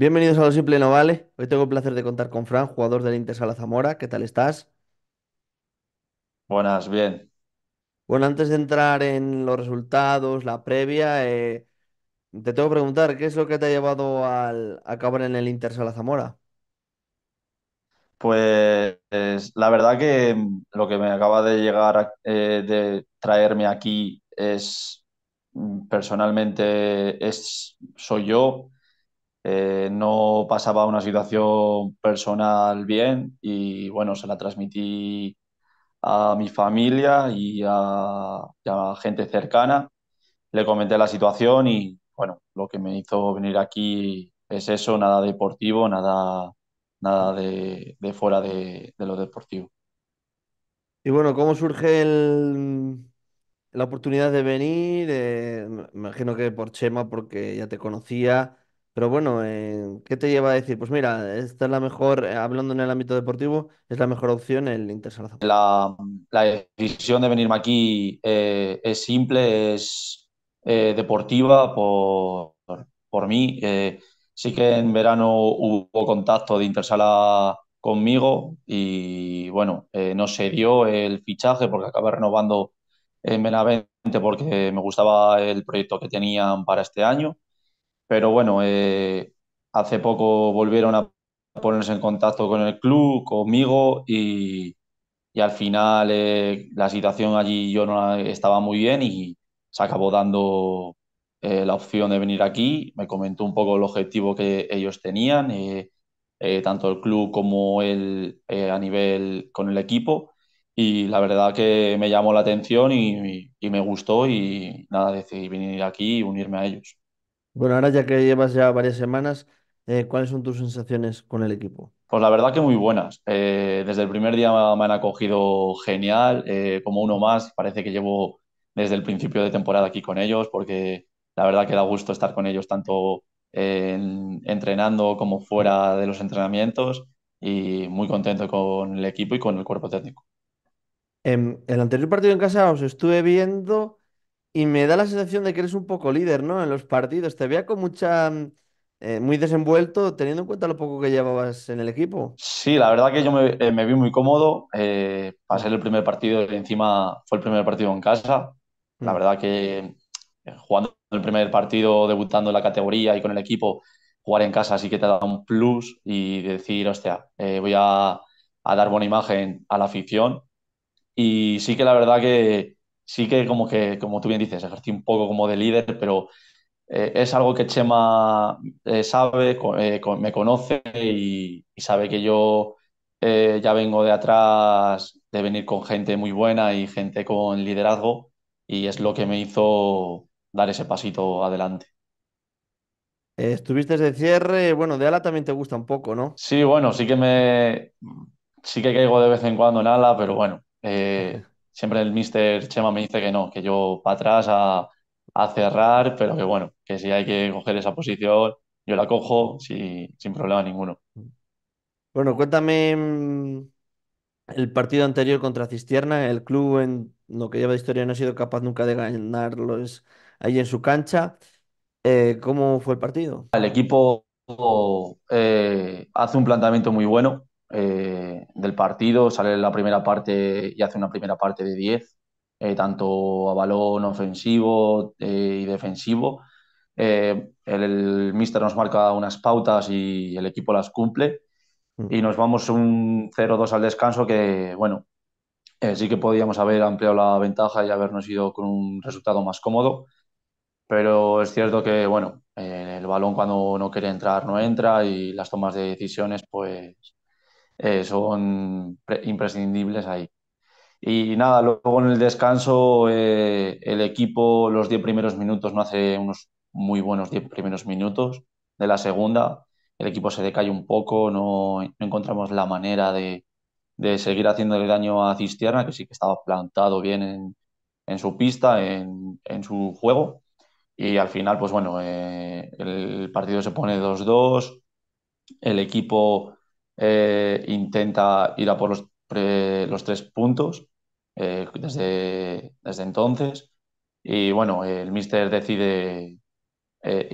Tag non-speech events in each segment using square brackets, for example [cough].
Bienvenidos a Lo Simple No Vale. Hoy tengo el placer de contar con Fran, jugador del Inter Sala Zamora. ¿Qué tal estás? Buenas, bien. Bueno, antes de entrar en los resultados, la previa, eh, te tengo que preguntar, ¿qué es lo que te ha llevado al a acabar en el Inter Sala Zamora? Pues la verdad que lo que me acaba de llegar eh, de traerme aquí es mm, personalmente es soy yo eh, no pasaba una situación personal bien y bueno, se la transmití a mi familia y a, gente cercana. Le comenté la situación y bueno, lo que me hizo venir aquí es eso, nada deportivo, nada, nada de, fuera de, lo deportivo. Y bueno, ¿cómo surge la oportunidad de venir? Eh, me imagino que por Chema, porque ya te conocía. Pero bueno, eh, ¿qué te lleva a decir? Pues mira, esta es la mejor, eh, hablando en el ámbito deportivo, es la mejor opción el Inter La, decisión de venirme aquí eh, es simple, es deportiva por, por mí. sí que en verano hubo contacto de Intersala conmigo y bueno, no se dio el fichaje porque acabé renovando en Benavente porque me gustaba el proyecto que tenían para este año pero bueno, eh, hace poco volvieron a ponerse en contacto con el club, conmigo y, y al final eh, la situación allí yo no estaba muy bien y se acabó dando eh, la opción de venir aquí. Me comentó un poco el objetivo que ellos tenían, tanto el club como el, a nivel con el equipo. Y la verdad que me llamó la atención y, y me gustó y nada, decidí venir aquí y unirme a ellos. Bueno, ahora ya que llevas ya varias semanas, eh, ¿cuáles son tus sensaciones con el equipo? Pues la verdad que muy buenas. Eh, desde el primer día me han acogido genial, eh, como uno más. Parece que llevo desde el principio de temporada aquí con ellos, porque la verdad que da gusto estar con ellos tanto entrenando como fuera de los entrenamientos y muy contento con el equipo y con el cuerpo técnico. En em, el anterior partido en casa os estuve viendo y me da la sensación de que eres un poco líder, ¿no? En los partidos. Te veía con mucha. Mm, eh, muy desenvuelto, teniendo en cuenta lo poco que llevabas en el equipo. Sí, la verdad que yo me, eh, vi muy cómodo. Eh, el primer partido, encima fue el primer partido en casa. La mm. verdad que eh, jugando el primer partido, debutando en la categoría y con el equipo, jugar en casa sí que te da un plus y decir, hostia, voy a, a dar buena imagen a la afición. Y sí que la verdad que sí que como que, como tú bien dices, ejercí un poco como de líder, pero eh, es algo que Chema eh, sabe, eh, me conoce y, sabe que yo ya vengo de atrás de venir con gente muy buena y gente con liderazgo y es lo que me hizo dar ese pasito adelante. Estuviste de cierre, bueno, de ala también te gusta un poco, ¿no? Sí, bueno, sí que me, sí que caigo de vez en cuando en ala, pero bueno, [laughs] siempre el mister Chema me dice que no, que yo para atrás a, cerrar, pero que bueno, que si hay que coger esa posición, yo la cojo si, sin problema ninguno. Bueno, cuéntame mm, el partido anterior contra Cistierna, el club en lo que lleva de historia no ha sido capaz nunca de ganarlos ahí en su cancha. Eh, ¿Cómo fue el partido? El equipo eh, hace un planteamiento muy bueno, eh, del partido, sale la primera parte y hace una primera parte de 10, eh, tanto a balón ofensivo eh, y defensivo. El, mister nos marca unas pautas y el equipo las cumple. Mm. Y nos vamos un 0-2 al descanso que, bueno, sí que podíamos haber ampliado la ventaja y habernos ido con un resultado más cómodo pero es cierto que bueno el balón cuando no quiere entrar no entra y las tomas de decisiones pues eh, son imprescindibles ahí. Y nada, luego en el descanso eh, el equipo los 10 primeros minutos no hace unos muy buenos 10 primeros minutos de la segunda. El equipo se decae un poco, no, encontramos la manera de, de seguir haciéndole daño a Cisterna, que sí que estaba plantado bien en, en su pista, en, en, su juego. Y al final, pues bueno, eh, el partido se pone 2-2, el equipo eh, intenta ir a por los, tres puntos eh, desde, entonces. Y bueno, el míster decide eh,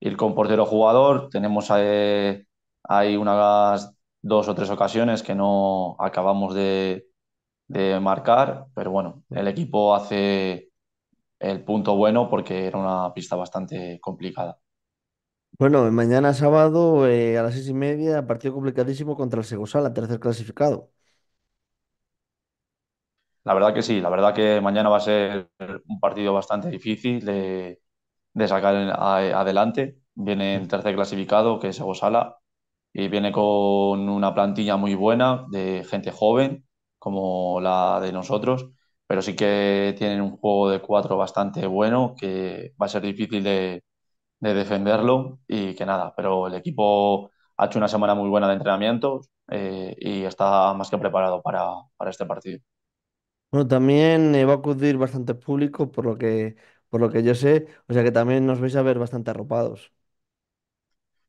ir, con portero jugador. Tenemos hay unas dos o tres ocasiones que no acabamos de marcar, pero bueno, el equipo hace el punto bueno porque era una pista bastante complicada. Bueno, mañana sábado eh, a las seis y media, partido complicadísimo contra el Segosala, tercer clasificado. La verdad que sí, la verdad que mañana va a ser un partido bastante difícil de, sacar adelante. Viene el tercer clasificado, que es Segosala, y viene con una plantilla muy buena de gente joven, como la de nosotros, pero sí que tienen un juego de cuatro bastante bueno, que va a ser difícil de, de defenderlo y que nada, pero el equipo ha hecho una semana muy buena de entrenamientos eh, y está más que preparado para, para este partido. Bueno, también eh, va a acudir bastante público, por lo que por lo que yo sé, o sea que también nos vais a ver bastante arropados.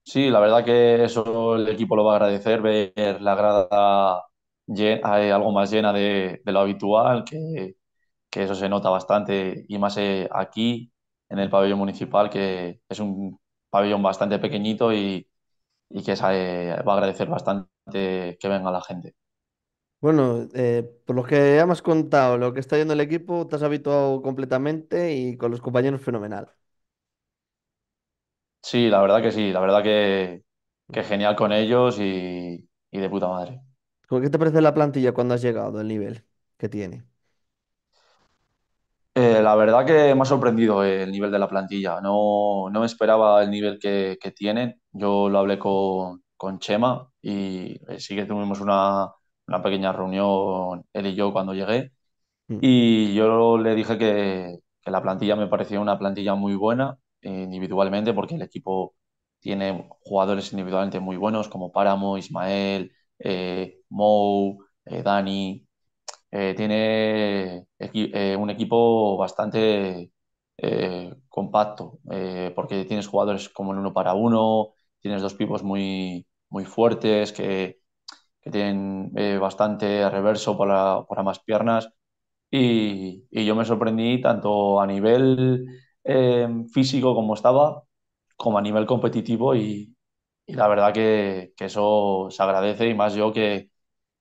Sí, la verdad que eso el equipo lo va a agradecer, ver la grada algo más llena de, de lo habitual, que, que, eso se nota bastante y más eh, aquí en el pabellón municipal, que es un pabellón bastante pequeñito y, que eh, va a agradecer bastante que venga la gente. Bueno, eh, por lo que ya me has contado, lo que está yendo el equipo, te has habituado completamente y con los compañeros fenomenal. Sí, la verdad que sí, la verdad que, genial con ellos y, y de puta madre. ¿Qué te parece la plantilla cuando has llegado, el nivel que tiene? Eh, la verdad que me ha sorprendido el nivel de la plantilla. No, no me esperaba el nivel que, que tienen. Yo lo hablé con, con Chema y eh, sí que tuvimos una, una, pequeña reunión, él y yo, cuando llegué. Mm. Y yo le dije que, la plantilla me parecía una plantilla muy buena eh, individualmente, porque el equipo tiene jugadores individualmente muy buenos como Páramo, Ismael, Mou, Dani, eh, tiene eh, un equipo bastante eh, compacto, porque tienes jugadores como el uno para uno, tienes dos pibos muy, muy fuertes que, tienen bastante reverso para, más piernas. Y, yo me sorprendí tanto a nivel físico como estaba, como a nivel competitivo y, la verdad que, que, eso se agradece y más yo que,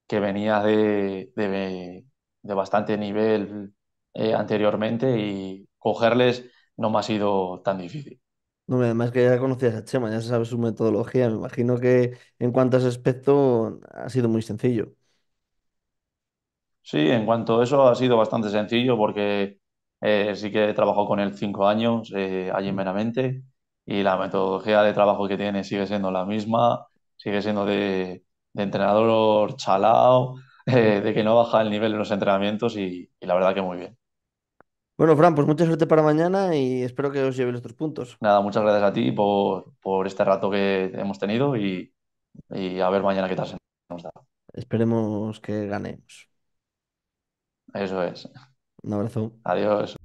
que venía de, bastante nivel eh, anteriormente y cogerles no me ha sido tan difícil. No, además que ya conocías a Chema, ya sabes su metodología. Me imagino que en cuanto a ese aspecto ha sido muy sencillo. Sí, en cuanto a eso ha sido bastante sencillo porque eh, sí que he trabajado con él cinco años eh, allí mm. en Benavente y la metodología de trabajo que tiene sigue siendo la misma, sigue siendo de, de entrenador chalao, [laughs] eh, de que no baja el nivel en los entrenamientos y, la verdad que muy bien. Bueno, Fran, pues mucha suerte para mañana y espero que os lleve los puntos. Nada, muchas gracias a ti por, este rato que hemos tenido y, y a ver mañana qué tal se nos da. Esperemos que ganemos. Eso es. Un abrazo. Adiós.